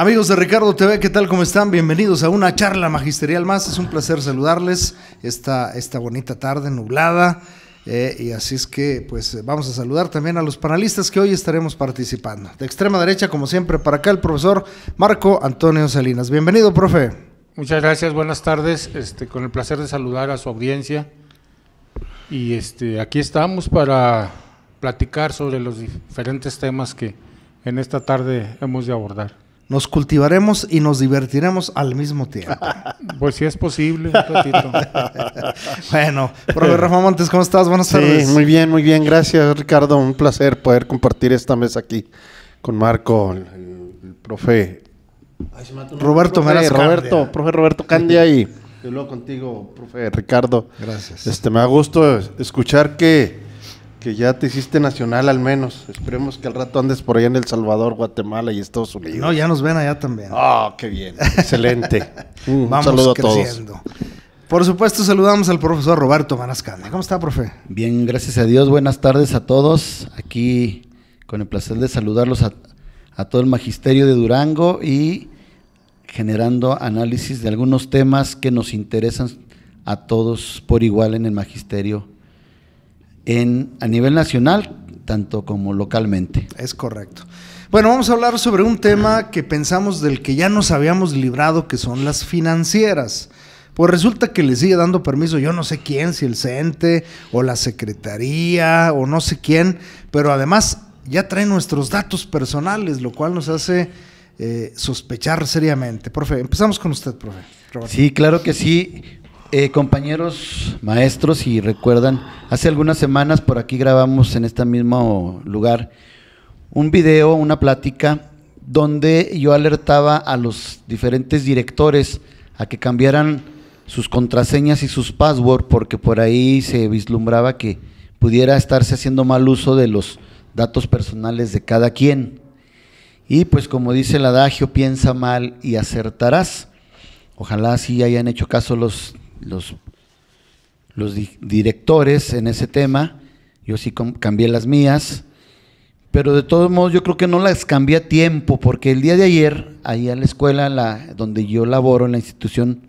Amigos de Ricardo TV, ¿qué tal? ¿Cómo están? Bienvenidos a una charla magisterial más. Es un placer saludarles esta, esta bonita tarde nublada. Eh, y así es que, pues, vamos a saludar también a los panelistas que hoy estaremos participando. De extrema derecha, como siempre, para acá el profesor Marco Antonio Salinas. Bienvenido, profe. Muchas gracias, buenas tardes. Este, con el placer de saludar a su audiencia. Y este, aquí estamos para platicar sobre los diferentes temas que en esta tarde hemos de abordar. Nos cultivaremos y nos divertiremos al mismo tiempo. Pues si es posible, un bueno, profe Rafa Montes, ¿cómo estás? Buenas tardes. Muy bien, muy bien. Gracias, Ricardo. Un placer poder compartir esta mesa aquí con Marco, el, profe. Roberto profe, Roberto, profe Roberto Candia y, y luego contigo, profe Ricardo. Gracias. Este, me da gusto escuchar que que ya te hiciste nacional al menos. Esperemos que al rato andes por allá en El Salvador, Guatemala y Estados Unidos. No, ya nos ven allá también. Ah, qué bien. Excelente. Vamos creciendo. Por supuesto, saludamos al profesor Roberto Manascalde. ¿Cómo está, profe? Bien, gracias a Dios. Buenas tardes a todos. Aquí con el placer de saludarlos a, a todo el magisterio de Durango y generando análisis de algunos temas que nos interesan a todos por igual en el magisterio en, a nivel nacional, tanto como localmente. Es correcto. Bueno, vamos a hablar sobre un tema que pensamos del que ya nos habíamos librado, que son las financieras. Pues resulta que le sigue dando permiso, yo no sé quién, si el CENTE o la Secretaría o no sé quién, pero además ya trae nuestros datos personales, lo cual nos hace eh, sospechar seriamente. Profe, empezamos con usted, profe. Sí, claro que sí. Eh, compañeros, maestros, si recuerdan, hace algunas semanas por aquí grabamos en este mismo lugar un video, una plática, donde yo alertaba a los diferentes directores a que cambiaran sus contraseñas y sus passwords, porque por ahí se vislumbraba que pudiera estarse haciendo mal uso de los datos personales de cada quien. Y pues como dice el adagio, piensa mal y acertarás. Ojalá sí hayan hecho caso los los, los directores en ese tema. Yo sí cambié las mías. Pero de todos modos, yo creo que no las cambié a tiempo, porque el día de ayer, ahí a la escuela la, donde yo laboro, en la institución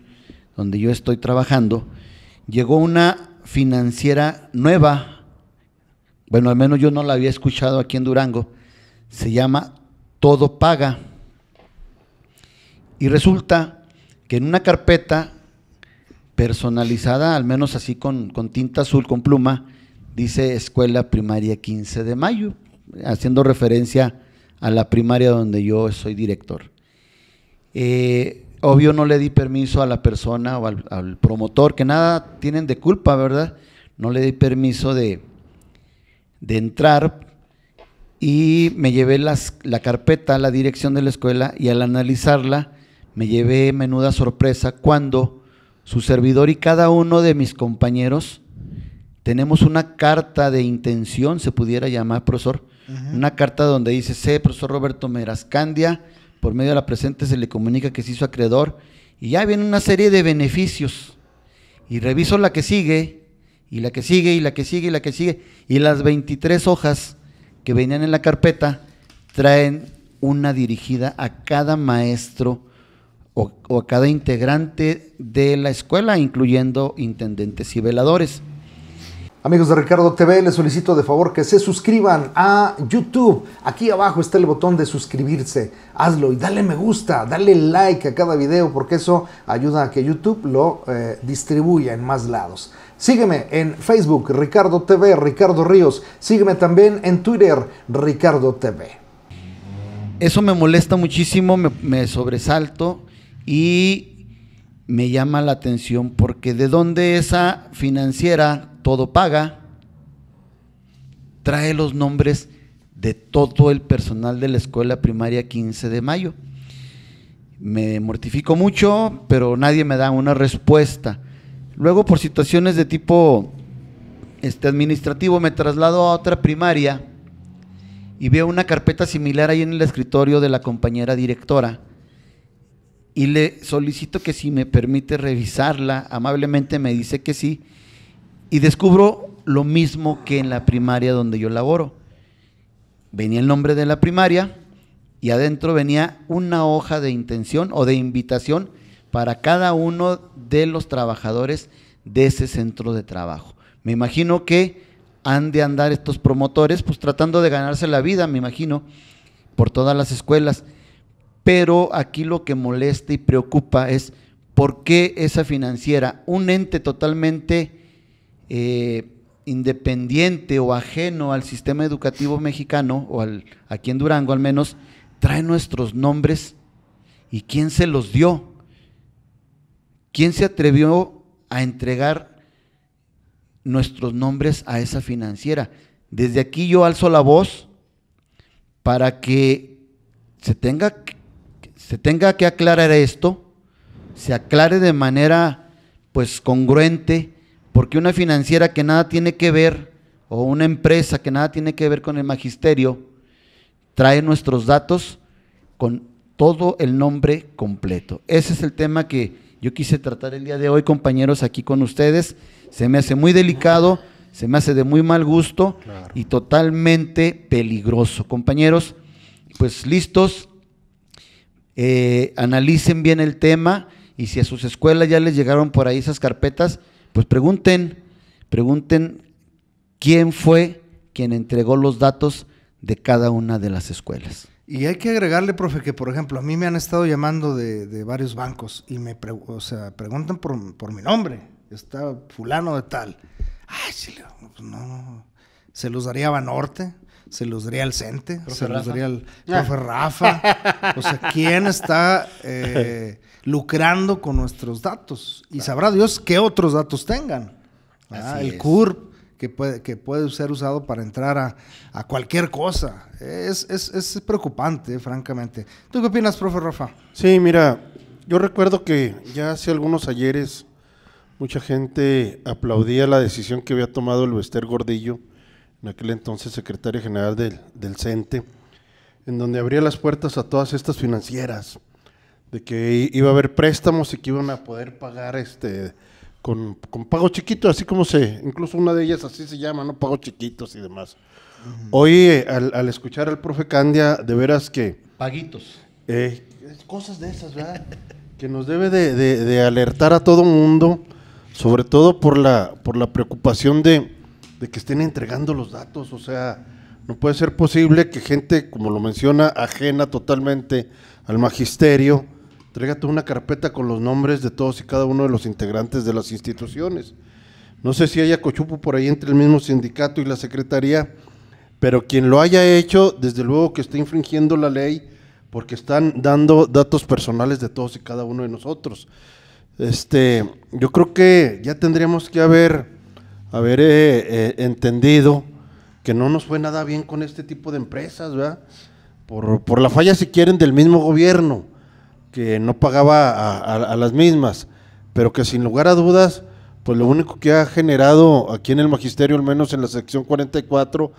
donde yo estoy trabajando, llegó una financiera nueva. Bueno, al menos yo no la había escuchado aquí en Durango. Se llama Todo Paga. Y resulta que en una carpeta personalizada, al menos así con, tinta azul, con pluma, dice Escuela Primaria 15 de Mayo, haciendo referencia a la primaria donde yo soy director. Eh, obvio no le di permiso a la persona o al, promotor, que nada tienen de culpa, ¿verdad? No le di permiso de, de entrar y me llevé la carpeta, a la dirección de la escuela y al analizarla me llevé menuda sorpresa cuando su servidor y cada uno de mis compañeros tenemos una carta de intención, se pudiera llamar, profesor, una carta donde dice, sé, profesor Roberto Merascandia, por medio de la presente se le comunica que se hizo acreedor, y ya viene una serie de beneficios. Y reviso la que sigue, y la que sigue, y la que sigue, y la que sigue, y las 23 hojas que venían en la carpeta traen una dirigida a cada maestro o, a cada integrante de la escuela, incluyendo intendentes y veladores. Amigos de Ricardo TV, les solicito de favor que se suscriban a YouTube. Aquí abajo está el botón de suscribirse. Hazlo y dale me gusta, dale like a cada video porque eso ayuda a que YouTube lo eh, distribuya en más lados. Sígueme en Facebook, Ricardo TV, Ricardo Ríos. Sígueme también en Twitter, Ricardo TV. Eso me molesta muchísimo, me sobresalto y me llama la atención porque de dónde esa financiera todo paga trae los nombres de todo el personal de la escuela primaria 15 de mayo. Me mortifico mucho, pero nadie me da una respuesta. Luego, por situaciones de tipo este, administrativo, me traslado a otra primaria y veo una carpeta similar ahí en el escritorio de la compañera directora y le solicito que si me permite revisarla, amablemente me dice que sí, y descubro lo mismo que en la primaria donde yo laboro. Venía el nombre de la primaria y adentro venía una hoja de intención o de invitación para cada uno de los trabajadores de ese centro de trabajo. Me imagino que han de andar estos promotores pues tratando de ganarse la vida, me imagino, por todas las escuelas. Pero aquí lo que molesta y preocupa es por qué esa financiera, un ente totalmente eh, independiente o ajeno al sistema educativo mexicano, o al, aquí en Durango al menos, trae nuestros nombres y quién se los dio. ¿Quién se atrevió a entregar nuestros nombres a esa financiera? Desde aquí yo alzo la voz para que se tenga se tenga que aclarar esto, se aclare de manera pues congruente, porque una financiera que nada tiene que ver, o una empresa que nada tiene que ver con el magisterio, trae nuestros datos con todo el nombre completo. Ese es el tema que yo quise tratar el día de hoy, compañeros, aquí con ustedes. Se me hace muy delicado, se me hace de muy mal gusto y totalmente peligroso. Compañeros, pues listos, eh, analicen bien el tema y si a sus escuelas ya les llegaron por ahí esas carpetas, pues pregunten, pregunten quién fue quien entregó los datos de cada una de las escuelas. Y hay que agregarle, profe, que por ejemplo, a mí me han estado llamando de, varios bancos y me preguntan por, mi nombre. Está fulano de tal. Ay, pues no, Se los daría a Banorte se los daría al Cente, se los daría al Profe Rafa. O sea, ¿quién está eh, lucrando con nuestros datos? Y sabrá Dios qué otros datos tengan. el CURP, que puede, que puede ser usado para entrar a, cualquier cosa. Es, es, preocupante, francamente. ¿Tú qué opinas, profe Rafa? Sí, mira, yo recuerdo que ya hace algunos ayeres mucha gente aplaudía la decisión que había tomado el Wester Gordillo en aquel entonces secretario general del, del CENTE, en donde abría las puertas a todas estas financieras, de que iba a haber préstamos y que iban a poder pagar este con, con pago chiquito, así como se, incluso una de ellas así se llama, ¿no? Pago chiquitos y demás. Hoy, eh, al, al, escuchar al profe Candia, de veras que... Paguitos. Eh, cosas de esas, ¿verdad? que nos debe de, de, de, alertar a todo mundo, sobre todo por la, por la preocupación de, de que estén entregando los datos, o sea, no puede ser posible que gente, como lo menciona, ajena totalmente al magisterio, Trégate una carpeta con los nombres de todos y cada uno de los integrantes de las instituciones. No sé si haya cochupo por ahí entre el mismo sindicato y la secretaría, pero quien lo haya hecho, desde luego que está infringiendo la ley porque están dando datos personales de todos y cada uno de nosotros. Este, yo creo que ya tendríamos que haber haber eh, eh, entendido que no nos fue nada bien con este tipo de empresas, ¿verdad? Por, la falla, si quieren, del mismo gobierno, que no pagaba a, a, las mismas, pero que sin lugar a dudas, pues lo único que ha generado aquí en el magisterio, al menos en la sección 44,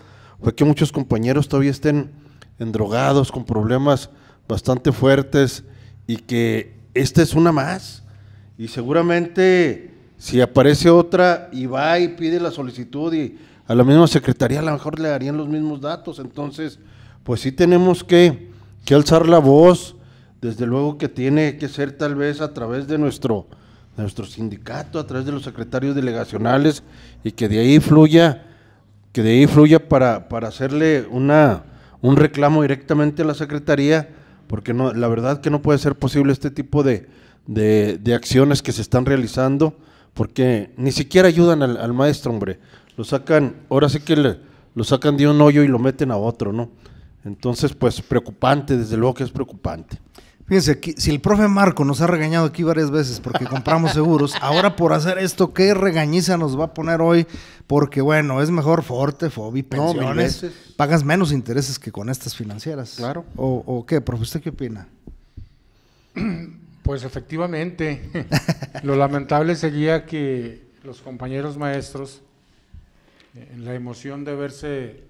fue que muchos compañeros todavía estén endrogados, con problemas bastante fuertes, y que esta es una más. Y seguramente si aparece otra y va y pide la solicitud y a la misma secretaría a lo mejor le darían los mismos datos. Entonces, pues sí tenemos que, alzar la voz, desde luego que tiene que ser tal vez a través de nuestro, nuestro sindicato, a través de los secretarios delegacionales y que de ahí fluya, que de ahí fluya para, para hacerle una, un reclamo directamente a la secretaría, porque no, la verdad que no puede ser posible este tipo de, de acciones que se están realizando porque ni siquiera ayudan al, maestro, hombre. Lo sacan, ahora sí que lo sacan de un hoyo y lo meten a otro, ¿no? Entonces, pues preocupante, desde luego que es preocupante. Fíjense, aquí, si el profe Marco nos ha regañado aquí varias veces porque compramos seguros, ahora por hacer esto, ¿qué regañiza nos va a poner hoy? Porque bueno, es mejor Forte, Fobi, pensiones. pagas menos intereses que con estas financieras. Claro. ¿O, o qué, profe? ¿Usted qué opina? Pues efectivamente, lo lamentable sería que los compañeros maestros, eh, en la emoción de verse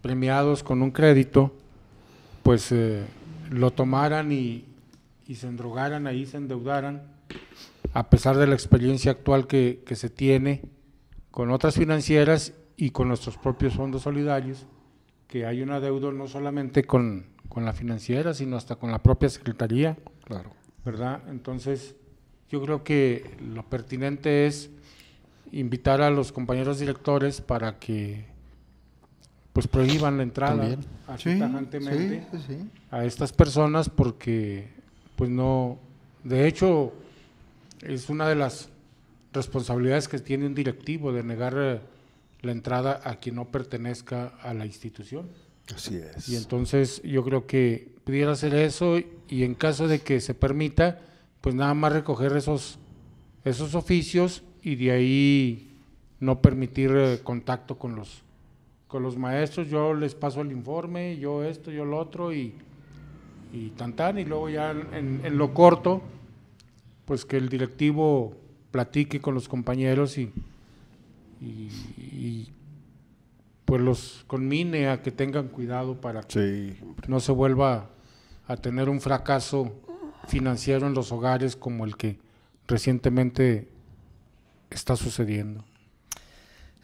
premiados con un crédito, pues eh, lo tomaran y, se endrogaran ahí, se endeudaran, a pesar de la experiencia actual que, se tiene con otras financieras y con nuestros propios fondos solidarios, que hay una deuda no solamente con, con la financiera, sino hasta con la propia Secretaría. Claro. ¿verdad? Entonces, yo creo que lo pertinente es invitar a los compañeros directores para que pues prohíban la entrada a estas personas porque pues no de hecho es una de las responsabilidades que tiene un directivo de negar eh, la entrada a quien no pertenezca a la institución. Así es. Y entonces yo creo que pudiera hacer eso y en caso de que se permita, pues nada más recoger esos, esos oficios y de ahí no permitir eh, contacto con los, con los maestros. Yo les paso el informe, yo esto, yo lo otro y, y tan tan. Y luego ya en, lo corto, pues que el directivo platique con los compañeros y, pues los conmine a que tengan cuidado para que no se vuelva a tener un fracaso financiero en los hogares como el que recientemente está sucediendo.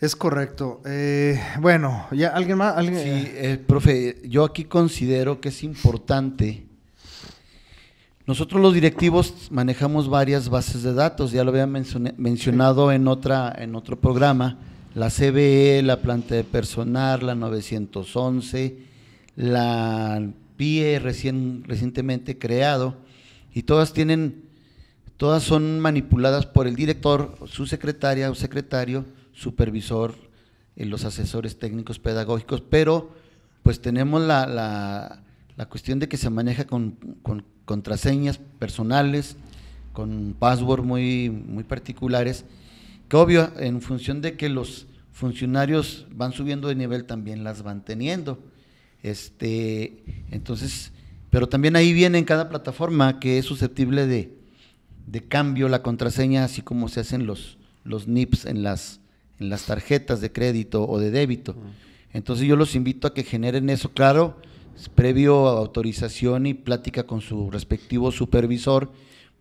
Es correcto. Eh, bueno, ya alguien más. ¿Alguien? Sí, eh, profe, yo aquí considero que es importante. Nosotros los directivos manejamos varias bases de datos, ya lo había mencionado en, otra, en otro programa, la CBE, la planta de personal, la 911, la PIE recién, recientemente creado, y todas tienen, todas son manipuladas por el director, su secretaria o secretario, supervisor, eh, los asesores técnicos pedagógicos, pero pues tenemos la, cuestión de que se maneja con, con contraseñas personales, con password muy, muy particulares, que obvio, en función de que los funcionarios van subiendo de nivel, también las van teniendo. Este, entonces, pero también ahí viene en cada plataforma que es susceptible de, cambio la contraseña, así como se hacen los, los NIPs en las, en las tarjetas de crédito o de débito. Entonces yo los invito a que generen eso, claro, previo a autorización y plática con su respectivo supervisor,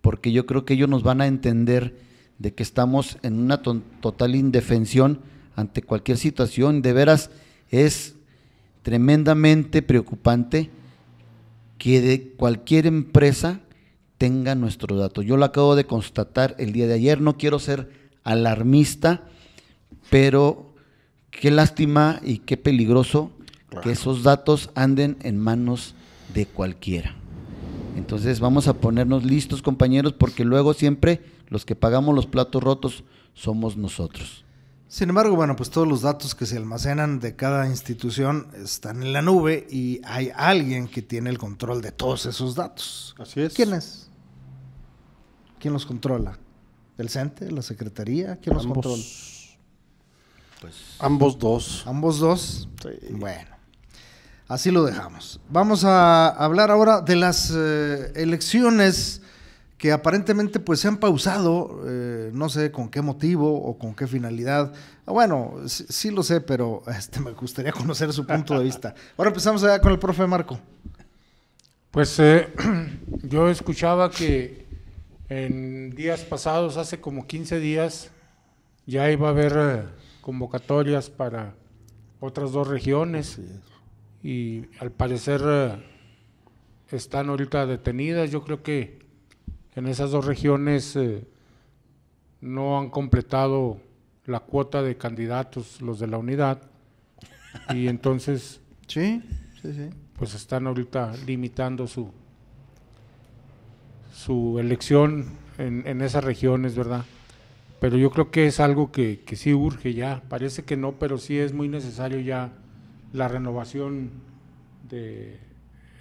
porque yo creo que ellos nos van a entender de que estamos en una total indefensión ante cualquier situación. De veras, es tremendamente preocupante que de cualquier empresa tenga nuestro dato. Yo lo acabo de constatar el día de ayer, no quiero ser alarmista, pero qué lástima y qué peligroso que esos datos anden en manos de cualquiera. Entonces vamos a ponernos listos compañeros porque luego siempre los que pagamos los platos rotos somos nosotros. Sin embargo, bueno, pues todos los datos que se almacenan de cada institución están en la nube y hay alguien que tiene el control de todos esos datos. Así es. ¿Quién es? ¿Quién los controla? ¿El CENTE? ¿La Secretaría? ¿Quién los controla? Pues, ambos dos. ¿Ambos dos? Bueno, así lo dejamos. Vamos a hablar ahora de las eh, elecciones que aparentemente pues se han pausado, eh, no sé con qué motivo o con qué finalidad. Ah, bueno, sí, lo sé, pero este, me gustaría conocer su punto de vista. Ahora empezamos allá con el profe Marco. Pues eh, yo escuchaba que en días pasados, hace como 15 días, ya iba a haber eh, convocatorias para otras dos regiones y al parecer están ahorita detenidas. Yo creo que en esas dos regiones eh, no han completado la cuota de candidatos los de la unidad y entonces sí, pues están ahorita limitando su su elección en, esas regiones, ¿verdad? Pero yo creo que es algo que, sí urge ya, parece que no, pero sí es muy necesario ya la renovación de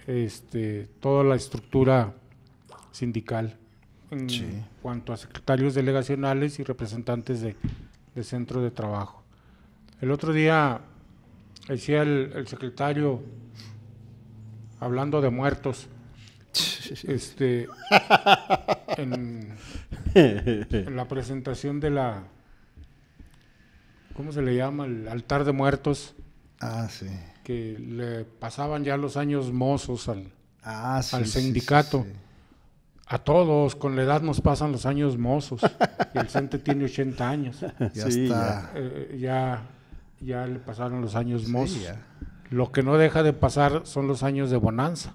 este, toda la estructura sindical en cuanto a secretarios delegacionales y representantes de, de centro de trabajo. El otro día decía el, secretario, hablando de muertos, este, en, la presentación de la, ¿cómo se le llama? El altar de muertos. Ah, que le pasaban ya los años mozos al, ah, al sindicato. A todos, con la edad nos pasan los años mozos. el Cente tiene 80 años. Eh, ya ya, le pasaron los años mozos. Lo que no deja de pasar son los años de bonanza.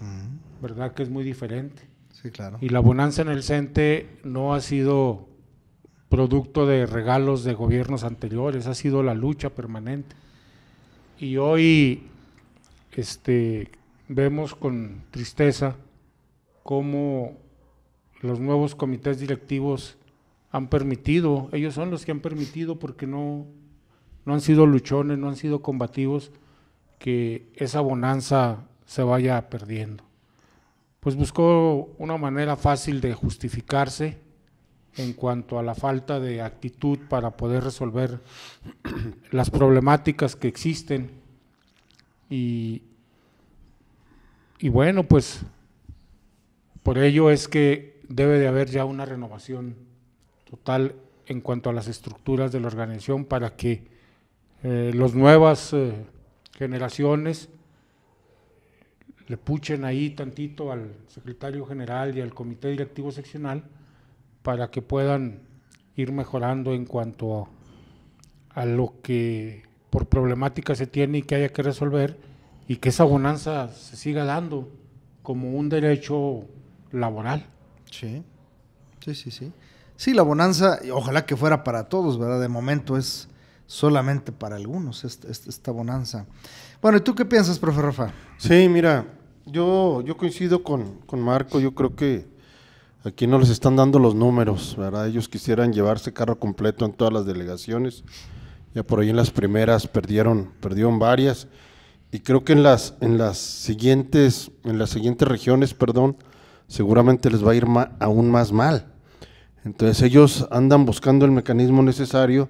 Mm. ¿Verdad que es muy diferente? Sí, claro. Y la bonanza en el Cente no ha sido producto de regalos de gobiernos anteriores, ha sido la lucha permanente. Y hoy este, vemos con tristeza cómo los nuevos comités directivos han permitido, ellos son los que han permitido porque no, no han sido luchones, no han sido combativos, que esa bonanza se vaya perdiendo. Pues buscó una manera fácil de justificarse en cuanto a la falta de actitud para poder resolver las problemáticas que existen. Y, y bueno, pues por ello es que debe de haber ya una renovación total en cuanto a las estructuras de la organización para que eh, las nuevas eh, generaciones le puchen ahí tantito al secretario general y al comité directivo seccional para que puedan ir mejorando en cuanto a, a lo que por problemática se tiene y que haya que resolver y que esa bonanza se siga dando como un derecho laboral. Sí, sí, sí, sí. Sí, la bonanza, ojalá que fuera para todos, ¿verdad? De momento es solamente para algunos esta, bonanza. Bueno, ¿y tú qué piensas, profe Rafa? Sí, mira, yo, yo coincido con, Marco, yo creo que aquí no les están dando los números, ¿verdad? Ellos quisieran llevarse carro completo en todas las delegaciones, ya por ahí en las primeras perdieron, perdieron varias, y creo que en las, en las siguientes, en las siguientes regiones, perdón, seguramente les va a ir aún más mal. Entonces ellos andan buscando el mecanismo necesario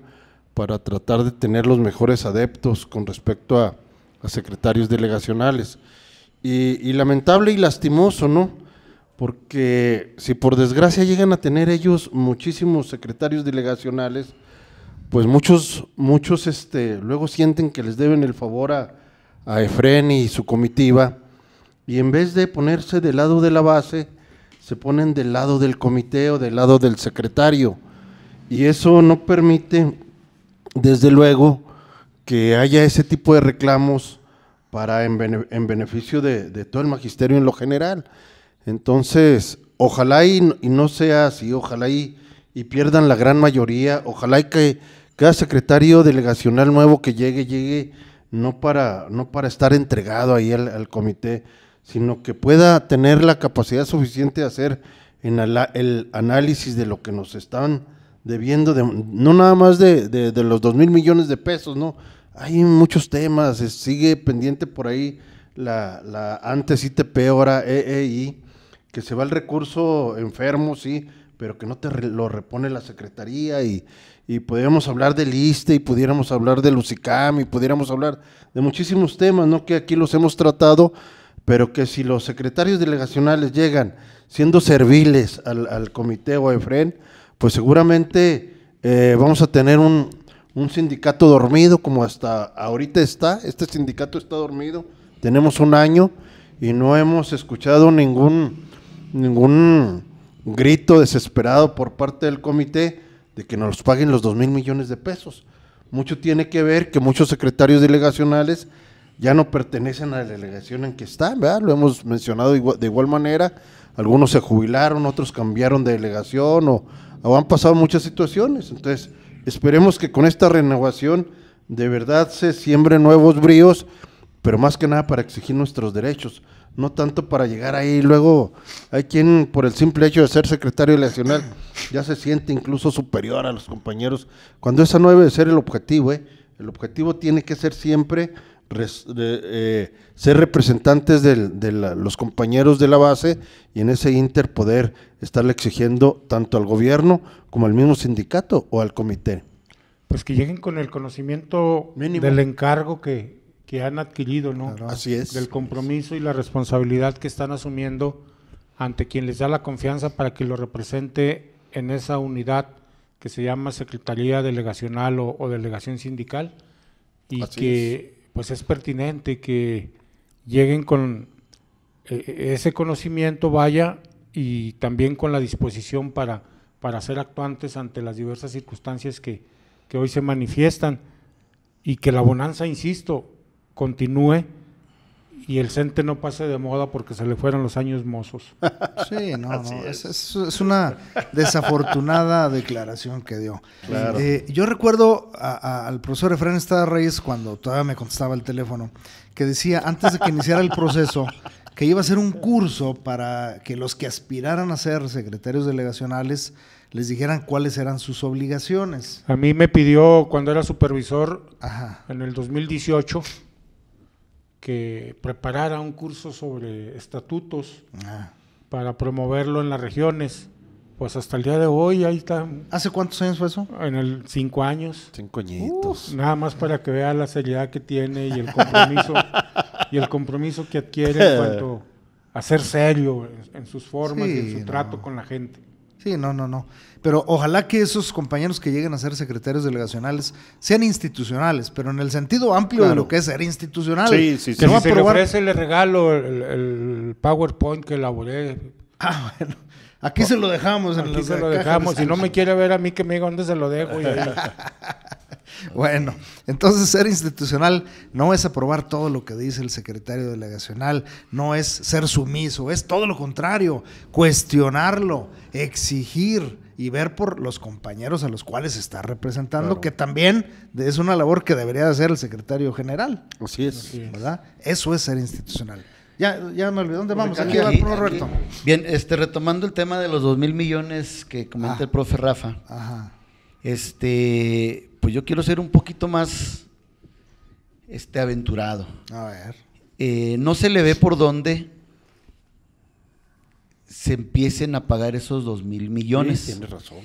para tratar de tener los mejores adeptos con respecto a, secretarios delegacionales. Y, lamentable y lastimoso, ¿no? Porque si por desgracia llegan a tener ellos muchísimos secretarios delegacionales, pues muchos, muchos este, luego sienten que les deben el favor a, a Efren y su comitiva y en vez de ponerse del lado de la base, se ponen del lado del comité o del lado del secretario. Y eso no permite, desde luego, que haya ese tipo de reclamos para en, beneficio de, todo el magisterio en lo general. Entonces, ojalá y, no sea así, ojalá y, pierdan la gran mayoría, ojalá y que cada secretario delegacional nuevo que llegue, llegue no para, no para estar entregado ahí al comité, sino que pueda tener la capacidad suficiente de hacer en el análisis de lo que nos están debiendo, de, no nada más de, los 2 mil millones de pesos, ¿no? Hay muchos temas, sigue pendiente por ahí la, antes ITP, ahora EEI, que se va el recurso enfermo, sí, pero que no te lo repone la Secretaría y, y hablar del ISTE y pudiéramos hablar del UCICAM y pudiéramos hablar de muchísimos temas, ¿no? Que aquí los hemos tratado, pero que si los secretarios delegacionales llegan siendo serviles al, comité o a EFREN, pues seguramente eh, vamos a tener un, sindicato dormido como hasta ahorita está, este sindicato está dormido, tenemos un año y no hemos escuchado ningún, ningún grito desesperado por parte del comité de que nos paguen los dos mil millones de pesos. Mucho tiene que ver que muchos secretarios delegacionales ya no pertenecen a la delegación en que están, ¿verdad? Lo hemos mencionado de igual manera, algunos se jubilaron, otros cambiaron de delegación o, han pasado muchas situaciones. Entonces, esperemos que con esta renovación de verdad se siembren nuevos bríos, pero más que nada para exigir nuestros derechos, no tanto para llegar ahí. Luego hay quien por el simple hecho de ser secretario eleccional ya se siente incluso superior a los compañeros, cuando esa no debe ser el objetivo. ¿eh? El objetivo tiene que ser siempre de, eh, ser representantes de los compañeros de la base y en ese inter poder estarle exigiendo tanto al gobierno como al mismo sindicato o al comité. Pues que lleguen con el conocimiento Mínimo. del encargo que, han adquirido, ¿no? así es. Del compromiso y la responsabilidad que están asumiendo ante quien les da la confianza para que lo represente en esa unidad que se llama Secretaría Delegacional o, Delegación Sindical y que pues es pertinente que lleguen con eh, eh, ese conocimiento, vaya, y también con la disposición para, para ser actuantes ante las diversas circunstancias que hoy se manifiestan y que la bonanza, insisto, continúe y el Cente no pase de moda porque se le fueron los años mozos. Sí, no, no es. una desafortunada declaración que dio. Claro. Eh, yo recuerdo al profesor Efraín Estrada Reyes cuando todavía me contestaba el teléfono, que decía antes de que iniciara el proceso que iba a ser un curso para que los que aspiraran a ser secretarios delegacionales les dijeran cuáles eran sus obligaciones. A mí me pidió cuando era supervisor en el 2018 que preparara un curso sobre estatutos ah. para promoverlo en las regiones. Pues hasta el día de hoy ahí está. ¿Hace cuántos años fue eso? En el cinco años. Cinco añitos. nada más para que vea la seriedad que tiene y el compromiso y el compromiso que adquiere en cuanto a ser serio en, sus formas y en su trato con la gente no, no, no. Pero ojalá que esos compañeros que lleguen a ser secretarios delegacionales sean institucionales, pero en el sentido amplio de lo que es ser institucional. Sí, sí, sí. no si se le regalo el, PowerPoint que elaboré. Ah, bueno. Aquí se lo dejamos. En aquí se lo dejamos. Si no me quiere ver a mí, que me diga dónde se lo dejo. Y Bueno, entonces ser institucional no es aprobar todo lo que dice el secretario delegacional, no es ser sumiso, es todo lo contrario, cuestionarlo, exigir y ver por los compañeros a los cuales está representando, que también es una labor que debería hacer el secretario general. Así es. ¿Verdad? Eso es ser institucional. Ya, ya me olvidé, ¿dónde vamos? Aquí, va el Roberto. Bien, este, retomando el tema de los dos mil millones que comenta ah. el profe Rafa. Ajá. Este, pues yo quiero ser un poquito más este, aventurado. A ver. Eh, no se le ve por dónde se empiecen a pagar esos dos mil millones. tienes razón.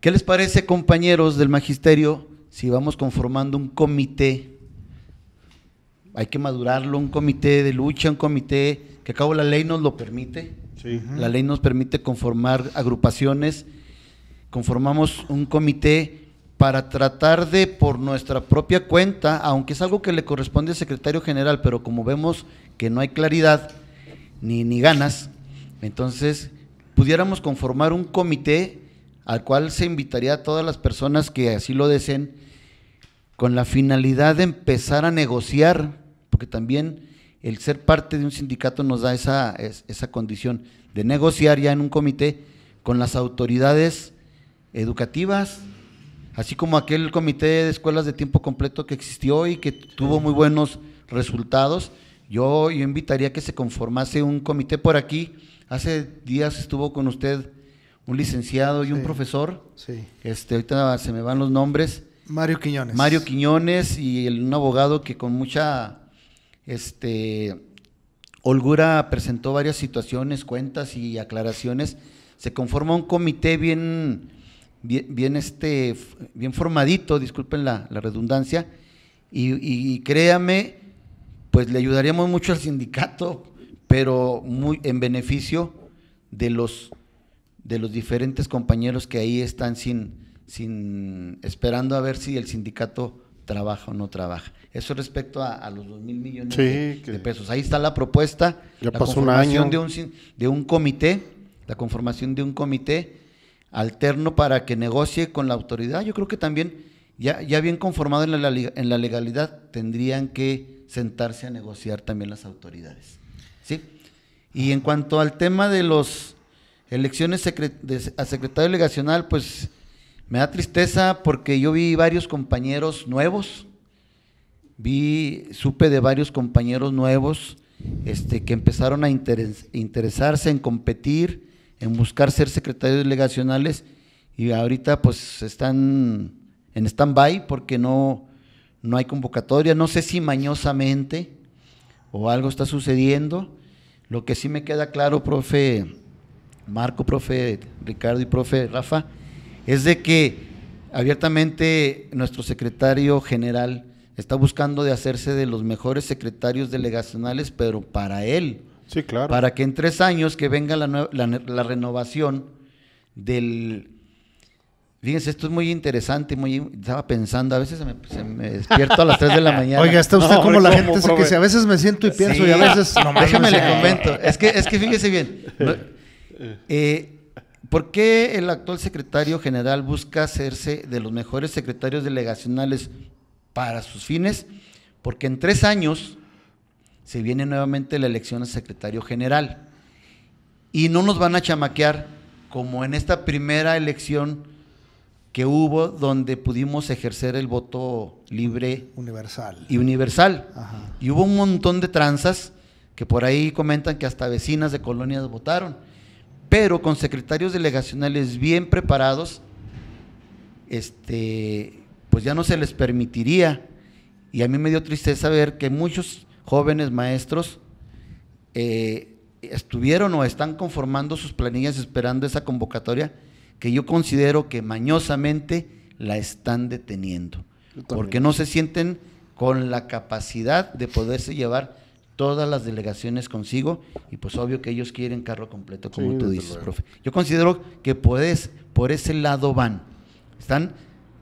¿Qué les parece, compañeros del magisterio, si vamos conformando un comité? Hay que madurarlo, un comité de lucha, un comité que a cabo la ley nos lo permite. Sí. La ley nos permite conformar agrupaciones. Conformamos un comité para tratar de por nuestra propia cuenta, aunque es algo que le corresponde al secretario general, pero como vemos que no hay claridad ni, ganas, entonces pudiéramos conformar un comité al cual se invitaría a todas las personas que así lo deseen, con la finalidad de empezar a negociar, porque también el ser parte de un sindicato nos da esa, esa condición de negociar ya en un comité con las autoridades educativas, así como aquel comité de escuelas de tiempo completo que existió y que tuvo muy buenos resultados. Yo, yo invitaría que se conformase un comité por aquí. Hace días estuvo con usted un licenciado y un profesor. Sí. Este, ahorita se me van los nombres. Mario Quiñones. Mario Quiñones y un abogado que con mucha este, holgura presentó varias situaciones, cuentas y aclaraciones. Se conformó un comité bien bien, este, bien formadito, disculpen la, redundancia, y, créame, pues le ayudaríamos mucho al sindicato, pero muy en beneficio de los, de los diferentes compañeros que ahí están sin, sin esperando a ver si el sindicato trabaja o no trabaja. Eso respecto a, los dos mil millones de, pesos. Ahí está la propuesta. la conformación De un, de un comité, la conformación de un comité alterno para que negocie con la autoridad. Yo creo que también, ya, bien conformado en la, legalidad, tendrían que sentarse a negociar también las autoridades. ¿Sí? Y en cuanto al tema de las elecciones a secretario legacional, pues me da tristeza porque yo vi varios compañeros nuevos, vi, supe de varios compañeros nuevos este, que empezaron a interesarse en competir en buscar ser secretarios delegacionales y ahorita pues están en stand-by porque no, no hay convocatoria. No sé si mañosamente o algo está sucediendo. Lo que sí me queda claro, profe Marco, profe Ricardo y profe Rafa, es de que abiertamente nuestro secretario general está buscando de hacerse de los mejores secretarios delegacionales, pero para él, Sí, claro. Para que en tres años que venga la, renovación del... Fíjense, esto es muy interesante, muy estaba pensando, a veces me, despierto a las 3 de la mañana. Oiga, está usted como la gente que a veces me siento y pienso y a veces... No, le comento, es que, es que fíjese bien. Eh, ¿Por qué el actual secretario general busca hacerse de los mejores secretarios delegacionales para sus fines? Porque en tres años se viene nuevamente la elección a secretario general. Y no nos van a chamaquear como en esta primera elección que hubo donde pudimos ejercer el voto libre. Universal. Y universal. Y hubo un montón de tranzas que por ahí comentan que hasta vecinas de colonias votaron, pero con secretarios delegacionales bien preparados, este, pues ya no se les permitiría. Y a mí me dio tristeza ver que muchos jóvenes maestros eh, estuvieron o están conformando sus planillas esperando esa convocatoria que yo considero que mañosamente la están deteniendo, porque no se sienten con la capacidad de poderse llevar todas las delegaciones consigo y pues obvio que ellos quieren carro completo, como tú dices, profe. Yo considero que puedes, por ese lado van. Están,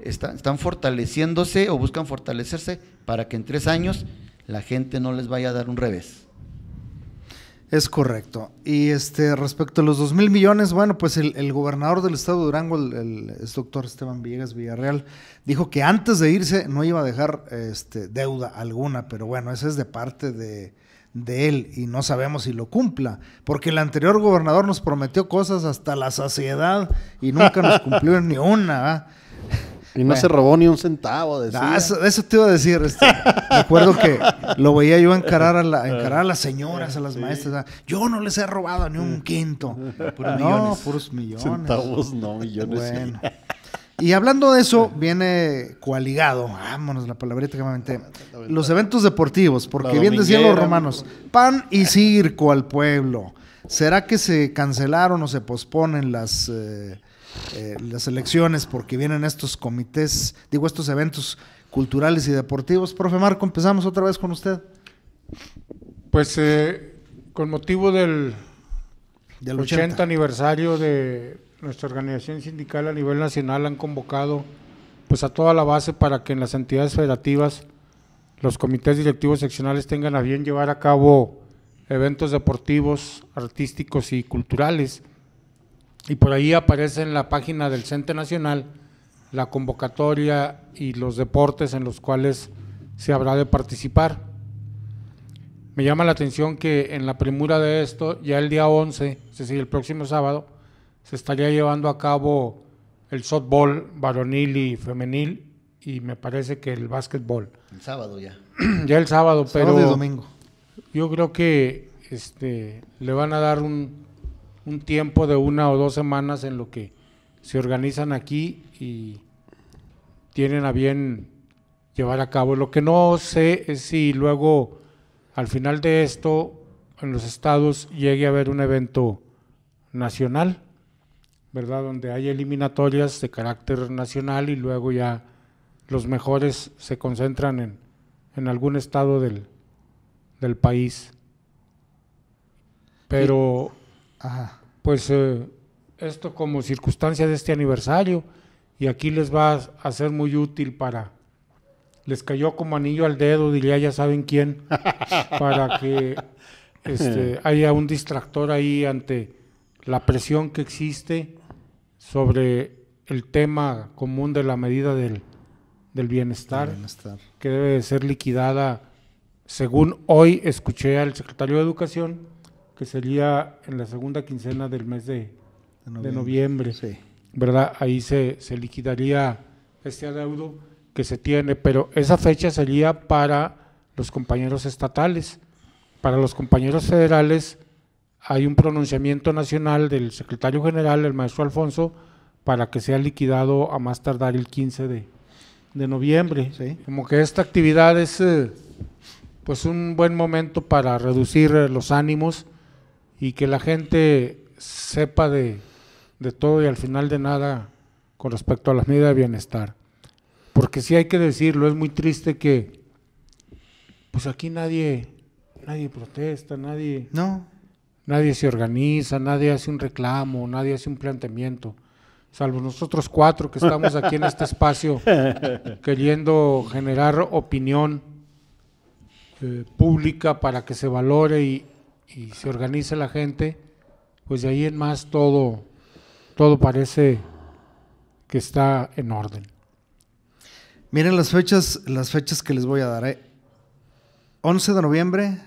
están, están fortaleciéndose o buscan fortalecerse para que en tres años la gente no les vaya a dar un revés. Es correcto. Y este respecto a los dos mil millones, bueno, pues el, gobernador del estado de Durango, el, doctor Esteban Villegas Villarreal, dijo que antes de irse no iba a dejar este, deuda alguna, pero bueno, ese es de parte de, él y no sabemos si lo cumpla, porque el anterior gobernador nos prometió cosas hasta la saciedad y nunca nos cumplió ni una. Y no se robó ni un centavo. Decía. Ah, eso, te iba a decir. Este. Me acuerdo que lo veía yo encarar a, encarar a las señoras, a las maestras. Yo no les he robado ni un quinto. Puros no, puros millones. Centavos, no, millones. Bueno. Y hablando de eso, viene coaligado, vámonos la palabrita que me aventé, los eventos deportivos, porque bien decían los romanos, pan y circo al pueblo. ¿Será que se cancelaron o se posponen las eh, eh, las elecciones, porque vienen estos comités, digo, estos eventos culturales y deportivos. Profe Marco, empezamos otra vez con usted. Pues eh, con motivo del, del 80. aniversario de nuestra organización sindical a nivel nacional, han convocado pues a toda la base para que en las entidades federativas los comités directivos seccionales tengan a bien llevar a cabo eventos deportivos, artísticos y culturales y por ahí aparece en la página del Centro Nacional la convocatoria y los deportes en los cuales se habrá de participar. Me llama la atención que en la premura de esto, ya el día 11, es decir, el próximo sábado, se estaría llevando a cabo el softball varonil y femenil y me parece que el básquetbol. El sábado ya. ya el sábado, pero... Sábado domingo. Yo creo que este, le van a dar un, un tiempo de una o dos semanas en lo que se organizan aquí y tienen a bien llevar a cabo. Lo que no sé es si luego, al final de esto, en los estados llegue a haber un evento nacional, ¿verdad? Donde hay eliminatorias de carácter nacional y luego ya los mejores se concentran en, algún estado del, país. Pero pues eh, esto como circunstancia de este aniversario y aquí les va a ser muy útil para les cayó como anillo al dedo, diría ya saben quién, para que este, haya un distractor ahí ante la presión que existe sobre el tema común de la medida del, bienestar, que debe ser liquidada, según hoy escuché al secretario de Educación, que sería en la segunda quincena del mes de, de noviembre, ¿verdad? Ahí se, liquidaría este adeudo que se tiene, pero esa fecha sería para los compañeros estatales. Para los compañeros federales hay un pronunciamiento nacional del secretario general, el maestro Alfonso, para que sea liquidado a más tardar el 15 de, noviembre. Como que esta actividad es eh, pues un buen momento para reducir eh, los ánimos y que la gente sepa de, todo y al final de nada con respecto a las medidas de bienestar. Porque sí hay que decirlo, es muy triste que pues aquí nadie, nadie protesta, nadie, no. nadie se organiza, nadie hace un reclamo, nadie hace un planteamiento. Salvo nosotros cuatro que estamos aquí en este espacio queriendo generar opinión eh, pública para que se valore y, y se organiza la gente, pues de ahí en más todo, todo parece que está en orden. Miren las fechas, las fechas que les voy a dar. 11 ¿eh? de noviembre,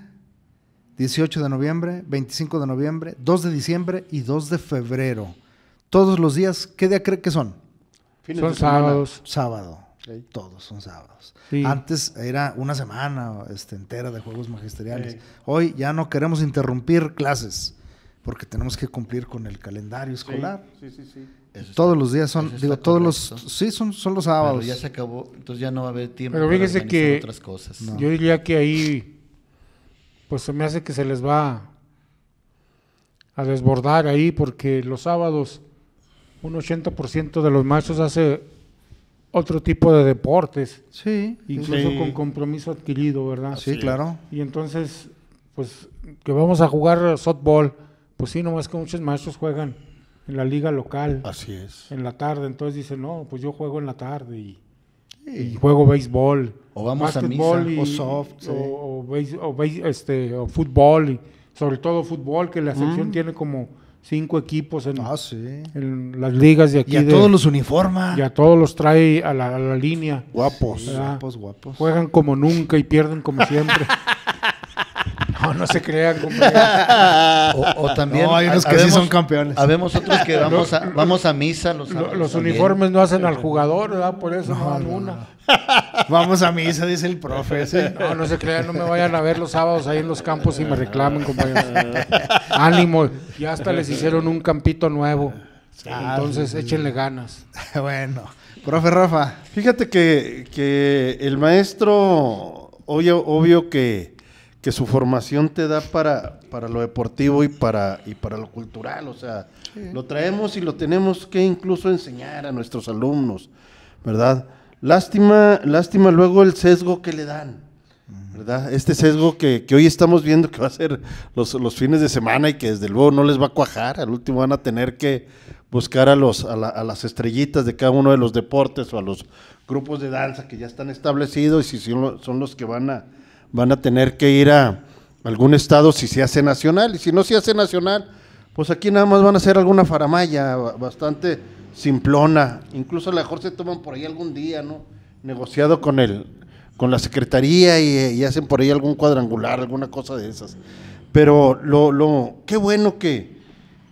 18 de noviembre, 25 de noviembre, 2 de diciembre y 2 de febrero. Todos los días, ¿qué día cree que son? son sábados. Sábado. Todos son sábados. Antes era una semana este, entera de juegos magisteriales. Hoy ya no queremos interrumpir clases porque tenemos que cumplir con el calendario escolar. todos los días son, digo, todos los, sí, son, son los sábados. ya se acabó, entonces ya no va a haber tiempo para que otras cosas. Yo diría que ahí, pues se me hace que se les va a desbordar ahí, porque los sábados, un 80% de los maestros hace otro tipo de deportes. Sí. Incluso con compromiso adquirido, ¿verdad? Sí, claro. Y entonces, pues, que vamos a jugar softball, pues sí, nomás que muchos maestros juegan en la liga local. Así es. En la tarde, entonces dicen, no, pues yo juego en la tarde y, juego béisbol. O vamos a misa, o soft. Este, o, fútbol, sobre todo fútbol, que la sección mm. tiene como cinco equipos ah, en, las ligas de aquí. Y a todos los uniforma. Y a todos los trae a la, línea. Guapos, guapos, guapos. Juegan como nunca y pierden como siempre. No, no se crean, o, o, también. hay unos que sí son campeones. Habemos otros que vamos, a, vamos a misa. Los, los, uniformes no hacen al jugador, ¿verdad? Por eso no, Vamos a misa, dice el profe. No, no se crean, no me vayan a ver los sábados ahí en los campos y me reclamen, compañeros. Ánimo, ya hasta les hicieron un campito nuevo. Entonces, échenle ganas. bueno, profe Rafa. Fíjate que, el maestro, obvio, obvio que, que su formación te da para, para lo deportivo y para, y para lo cultural. O sea, lo traemos y lo tenemos que incluso enseñar a nuestros alumnos, ¿verdad? Lástima, lástima luego el sesgo que le dan. ¿verdad? Este sesgo que, hoy estamos viendo que va a ser los, fines de semana y que desde luego no les va a cuajar, al último van a tener que buscar a, los, a, las estrellitas de cada uno de los deportes o a los grupos de danza que ya están establecidos y si son los que van a, van a tener que ir a algún estado si se hace nacional y si no se hace nacional, pues aquí nada más van a hacer alguna faramaya bastante simplona. Incluso a lo mejor se toman por ahí algún día, ¿no? Negociado con el, con la secretaría y, eh, hacen por ahí algún cuadrangular, alguna cosa de esas. Pero lo, qué bueno que,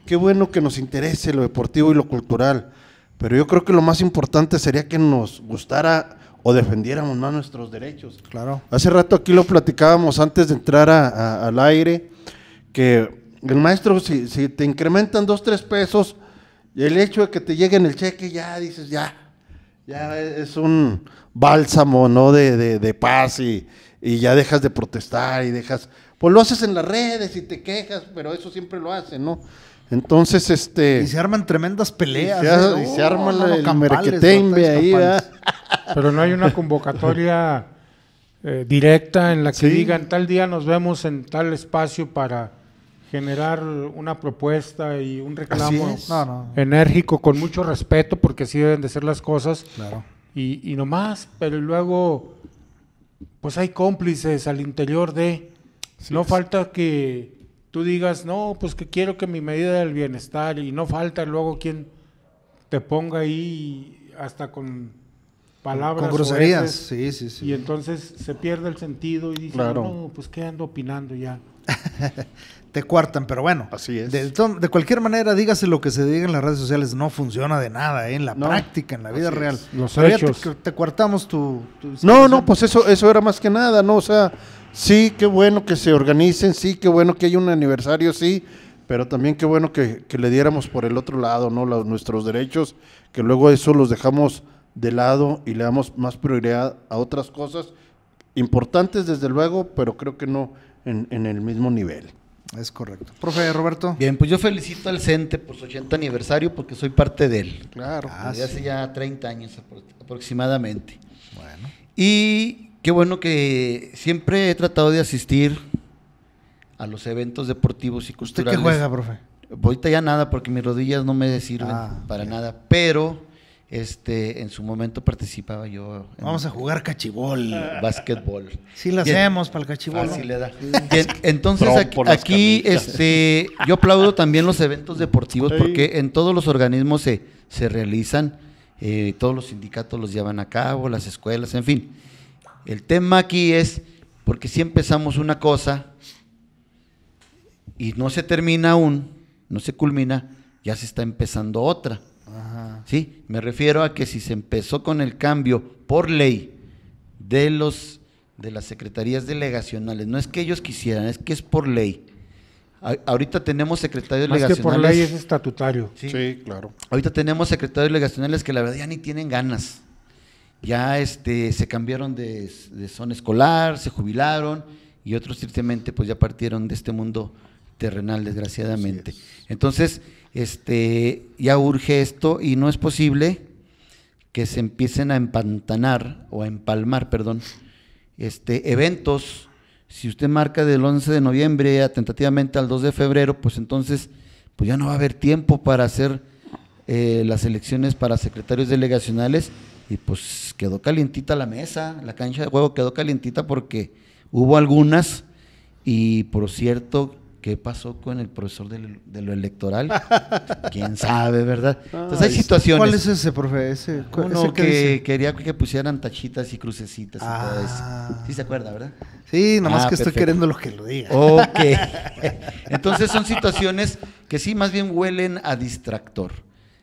qué bueno que nos interese lo deportivo y lo cultural. Pero yo creo que lo más importante sería que nos gustara o defendiéramos más nuestros derechos. Claro. Hace rato aquí lo platicábamos antes de entrar al aire, que el maestro, si, si te incrementan dos, tres pesos, el hecho de que te lleguen el cheque, ya dices, ya, ya es un bálsamo, ¿no? De, paz y, ya dejas de protestar y dejas, pues lo haces en las redes y te quejas, pero eso siempre lo hacen, ¿no? Entonces, este... Y se arman tremendas peleas. Y se, arman ahí, Pero no hay una convocatoria eh, directa en la que digan, tal día nos vemos en tal espacio para generar una propuesta y un reclamo enérgico, con mucho respeto, porque así deben de ser las cosas. Y, y nomás, pero luego, pues hay cómplices al interior de... no falta que tú digas, no, pues que quiero que mi medida del bienestar, y no falta luego quien te ponga ahí hasta con palabras. Con groserías, sí, sí, sí. Y entonces se pierde el sentido y dice no, pues qué ando opinando ya. te cuartan, pero bueno. Así es. De, cualquier manera, dígase lo que se diga en las redes sociales, no funciona de nada, ¿eh? en la práctica, en la vida real. Te, cuartamos tu, No, no, pues eso, eso era más que nada, ¿no? O sea, sí, qué bueno que se organicen, sí, qué bueno que hay un aniversario, sí, pero también qué bueno que, le diéramos por el otro lado, ¿no? nuestros derechos, que luego eso los dejamos de lado y le damos más prioridad a otras cosas importantes, desde luego, pero creo que no en el mismo nivel. Es correcto. Profe Roberto. Bien, pues yo felicito al CENTE por su 80 aniversario porque soy parte de él. Claro. Ah, hace ya 30 años aproximadamente. Bueno. Y qué bueno que siempre he tratado de asistir a los eventos deportivos y culturales. ¿Usted qué juega, profe? Ahorita ya nada porque mis rodillas no me sirven ah, para nada, pero este, en su momento participaba yo. Vamos a jugar cachibol. Básquetbol. Sí lo hacemos para el cachibol. le da. entonces aquí, este, yo aplaudo también los eventos deportivos porque en todos los organismos se, realizan, eh, todos los sindicatos los llevan a cabo, las escuelas, en fin. El tema aquí es, porque si empezamos una cosa y no se termina aún, no se culmina, ya se está empezando otra. Sí, me refiero a que si se empezó con el cambio por ley de los de las secretarías delegacionales, no es que ellos quisieran, es que es por ley. ahorita tenemos secretarios Más delegacionales. Que por ley es estatutario. ¿sí? claro. Ahorita tenemos secretarios delegacionales que la verdad ya ni tienen ganas. Ya este, se cambiaron de, de zona escolar, se jubilaron y otros tristemente pues ya partieron de este mundo terrenal, desgraciadamente. Entonces, este, ya urge esto y no es posible que se empiecen a empantanar o a empalmar, perdón, este, eventos. Si usted marca del 11 de noviembre a tentativamente al 2 de febrero, pues entonces pues ya no va a haber tiempo para hacer eh, las elecciones para secretarios delegacionales y pues quedó calientita la mesa, la cancha de juego quedó calientita porque hubo algunas y por cierto ¿Qué pasó con el profesor de lo electoral? ¿Quién sabe, verdad? Entonces hay situaciones. ¿Cuál es ese, profe? Uno que, quería que pusieran tachitas y crucecitas y todo eso. Ah. Sí se acuerda, ¿verdad? Sí, nomás ah, que estoy queriendo los que lo digan. Ok. Entonces son situaciones que sí, más bien huelen a distractor.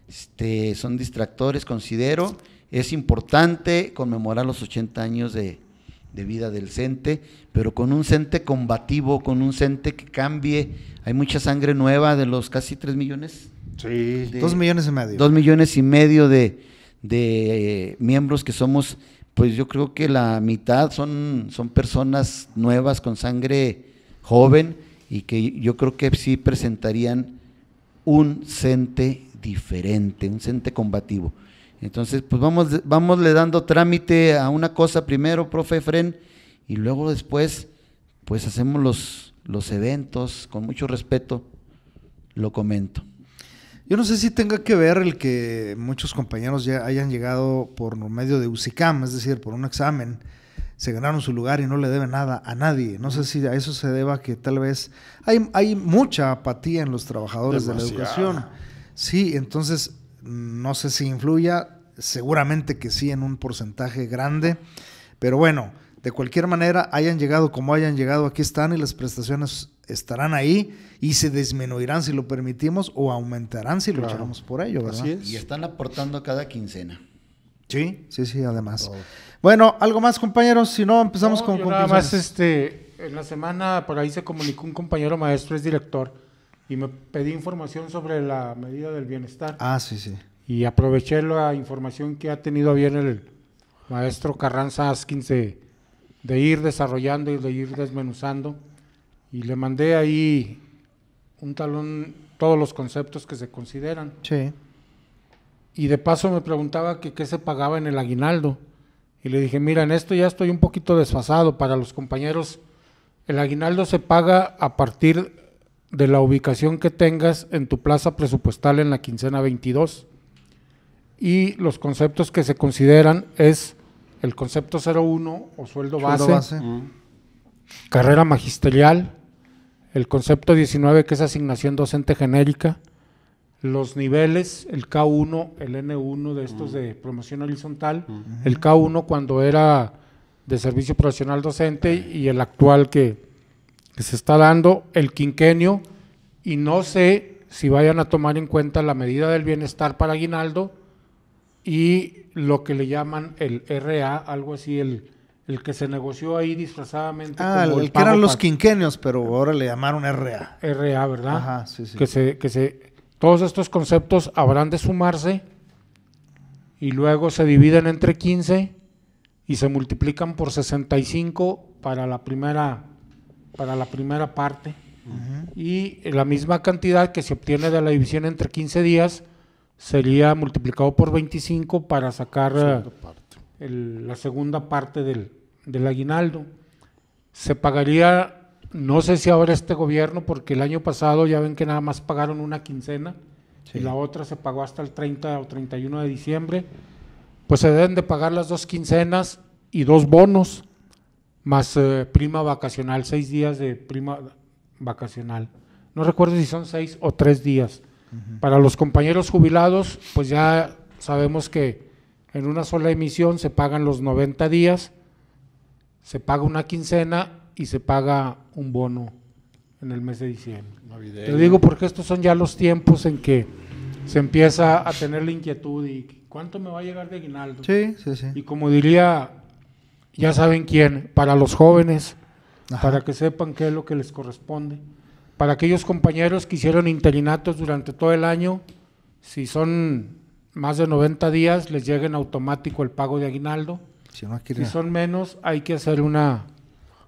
Este, son distractores, considero. Es importante conmemorar los 80 años de, de vida del CENTE, pero con un CENTE combativo, con un CENTE que cambie. Hay mucha sangre nueva de los casi 3 millones. Sí, 2 millones y medio. 2 millones y medio de, eh, miembros que somos, pues yo creo que la mitad son, son personas nuevas con sangre joven y que yo creo que sí presentarían un CENTE diferente, un CENTE combativo. Entonces, pues vamos, vamos le dando trámite a una cosa primero, profe Fren, y luego después, pues hacemos los, los eventos con mucho respeto, lo comento. Yo no sé si tenga que ver el que muchos compañeros ya hayan llegado por medio de UCICAM, es decir, por un examen, se ganaron su lugar y no le debe nada a nadie. No sé si a eso se deba que tal vez hay, hay mucha apatía en los trabajadores de la educación. Sí, entonces no sé si influya, seguramente que sí en un porcentaje grande, pero bueno, de cualquier manera, hayan llegado como hayan llegado, aquí están y las prestaciones estarán ahí y se disminuirán si lo permitimos o aumentarán si lo luchamos por ello, ¿verdad? Así es. Y están aportando cada quincena. Sí, sí, sí, además. Bueno, algo más, compañeros, si no empezamos con Nada más este en la semana por ahí se comunicó un compañero maestro es director y me pedí información sobre la medida del bienestar. Ah, sí, sí y aproveché la información que ha tenido bien el maestro Carranza Askins de, ir desarrollando y de ir desmenuzando y le mandé ahí un talón todos los conceptos que se consideran. Sí. Y de paso me preguntaba que qué se pagaba en el aguinaldo. Y le dije, mira, en esto ya estoy un poquito desfasado para los compañeros. El aguinaldo se paga a partir de la ubicación que tengas en tu plaza presupuestal en la quincena 22 y los conceptos que se consideran es el concepto 01 o sueldo base, carrera magisterial, el concepto 19 que es asignación docente genérica, los niveles, el K1, el N1 de estos de promoción horizontal, el K1 cuando era de servicio profesional docente y el actual que, que se está dando, el quinquenio, y no sé si vayan a tomar en cuenta la medida del bienestar para aguinaldo, y lo que le llaman el RA, algo así, el, que se negoció ahí disfrazadamente. Ah, el, que eran los quinquenios, pero ahora le llamaron RA. RA, ¿verdad? Ajá, sí, sí. Que que se, todos estos conceptos habrán de sumarse y luego se dividen entre 15 y se multiplican por 65 para la primera, para la primera parte. Y la misma cantidad que se obtiene de la división entre 15 días sería multiplicado por 25 para sacar eh, la segunda parte del, aguinaldo. Se pagaría, no sé si ahora este gobierno, porque el año pasado ya ven que nada más pagaron una quincena y la otra se pagó hasta el 30 o 31 de diciembre, pues se deben de pagar las dos quincenas y dos bonos, más eh, prima vacacional, seis días de prima vacacional. No recuerdo si son seis o tres días. Para los compañeros jubilados, pues ya sabemos que en una sola emisión se pagan los 90 días, se paga una quincena y se paga un bono en el mes de diciembre. Te digo porque estos son ya los tiempos en que se empieza a tener la inquietud y cuánto me va a llegar de aguinaldo. Sí, sí, sí. Y como diría, ya saben quién, para los jóvenes, para que sepan qué es lo que les corresponde para aquellos compañeros que hicieron interinatos durante todo el año, si son más de 90 días, les llega en automático el pago de aguinaldo. Si, no son menos, hay que hacer una,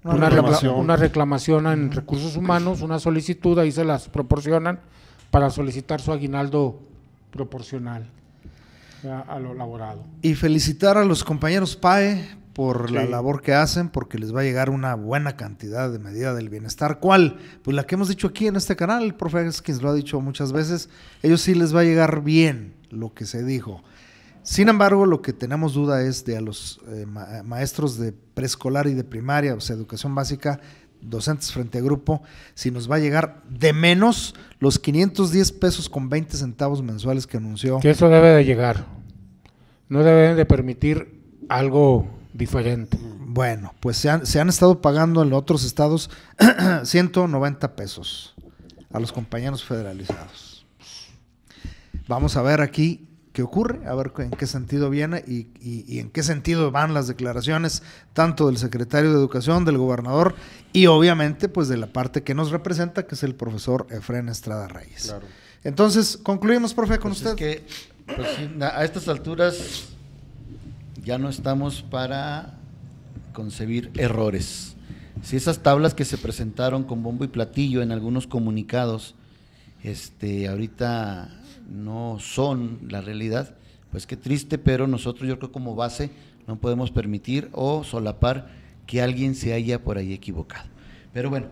una, reclamación, en recursos humanos, una solicitud, ahí se las proporcionan para solicitar su aguinaldo proporcional a, a lo laborado. Y felicitar a los compañeros PAE por la labor que hacen, porque les va a llegar una buena cantidad de medida del bienestar. ¿Cuál? Pues la que hemos dicho aquí en este canal, el profe Haskins lo ha dicho muchas veces, ellos sí les va a llegar bien lo que se dijo. Sin embargo, lo que tenemos duda es de a los eh, eh, maestros de preescolar y de primaria, o sea, educación básica, docentes frente a grupo, si nos va a llegar de menos los 510 pesos con 20 centavos mensuales que anunció. Que eso debe de llegar. No deben de permitir algo diferente. Bueno, pues se han, se estado pagando en otros estados 190 pesos a los compañeros federalizados. Vamos a ver aquí qué ocurre, a ver en qué sentido viene y, en qué sentido van las declaraciones tanto del secretario de Educación, del gobernador y obviamente pues de la parte que nos representa, que es el profesor Efrén Estrada Reyes. Entonces, concluimos, profe, con pues usted. que, pues, a estas alturas ya no estamos para concebir errores. Si esas tablas que se presentaron con bombo y platillo en algunos comunicados, este, ahorita no son la realidad, pues qué triste, pero nosotros yo creo como base no podemos permitir o solapar que alguien se haya por ahí equivocado. Pero bueno,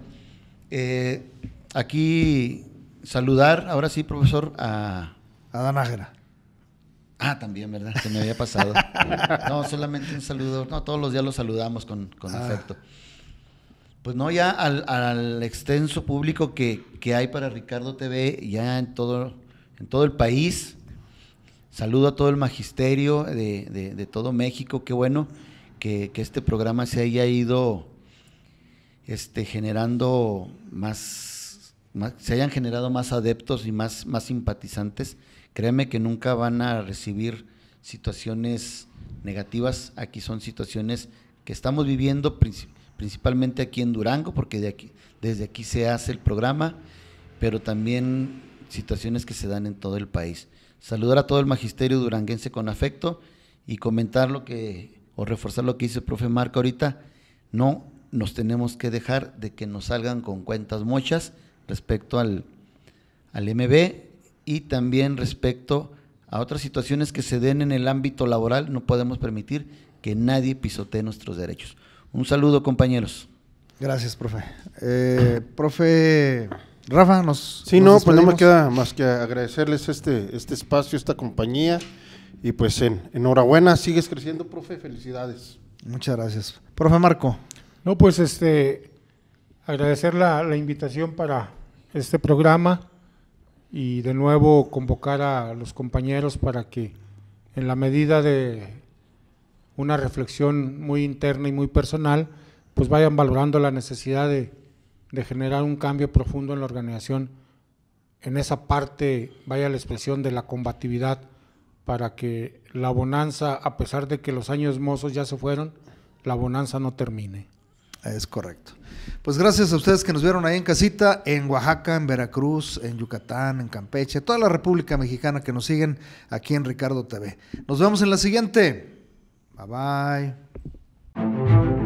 eh, aquí saludar ahora sí, profesor, a... Adán Ágera. Ah, también, ¿verdad? Se me había pasado. no, solamente un saludo. No, todos los días los saludamos con, con ah. afecto. Pues no, ya al, extenso público que, que, hay para Ricardo TV, ya en todo, en todo el país. Saludo a todo el magisterio de, todo México. Qué bueno que, este programa se haya ido este, generando más, se hayan generado más adeptos y más, más simpatizantes Créeme que nunca van a recibir situaciones negativas. Aquí son situaciones que estamos viviendo principalmente aquí en Durango, porque desde aquí se hace el programa, pero también situaciones que se dan en todo el país. Saludar a todo el magisterio duranguense con afecto y comentar lo que, o reforzar lo que dice el profe Marco ahorita, no nos tenemos que dejar de que nos salgan con cuentas mochas respecto al, al MB y también respecto a otras situaciones que se den en el ámbito laboral, no podemos permitir que nadie pisotee nuestros derechos. Un saludo, compañeros. Gracias, profe. Eh, profe Rafa, nos. Sí, no, pues no me queda más que agradecerles este, este espacio, esta compañía. Y pues enhorabuena, sigues creciendo, profe, felicidades. Muchas gracias. Profe Marco. No, pues este, agradecer la invitación para este programa y de nuevo convocar a los compañeros para que en la medida de una reflexión muy interna y muy personal, pues vayan valorando la necesidad de, de generar un cambio profundo en la organización. En esa parte vaya la expresión de la combatividad para que la bonanza, a pesar de que los años mozos ya se fueron, la bonanza no termine. Es correcto. Pues gracias a ustedes que nos vieron ahí en casita, en Oaxaca, en Veracruz, en Yucatán, en Campeche, toda la República Mexicana que nos siguen aquí en Ricardo TV. Nos vemos en la siguiente. Bye bye.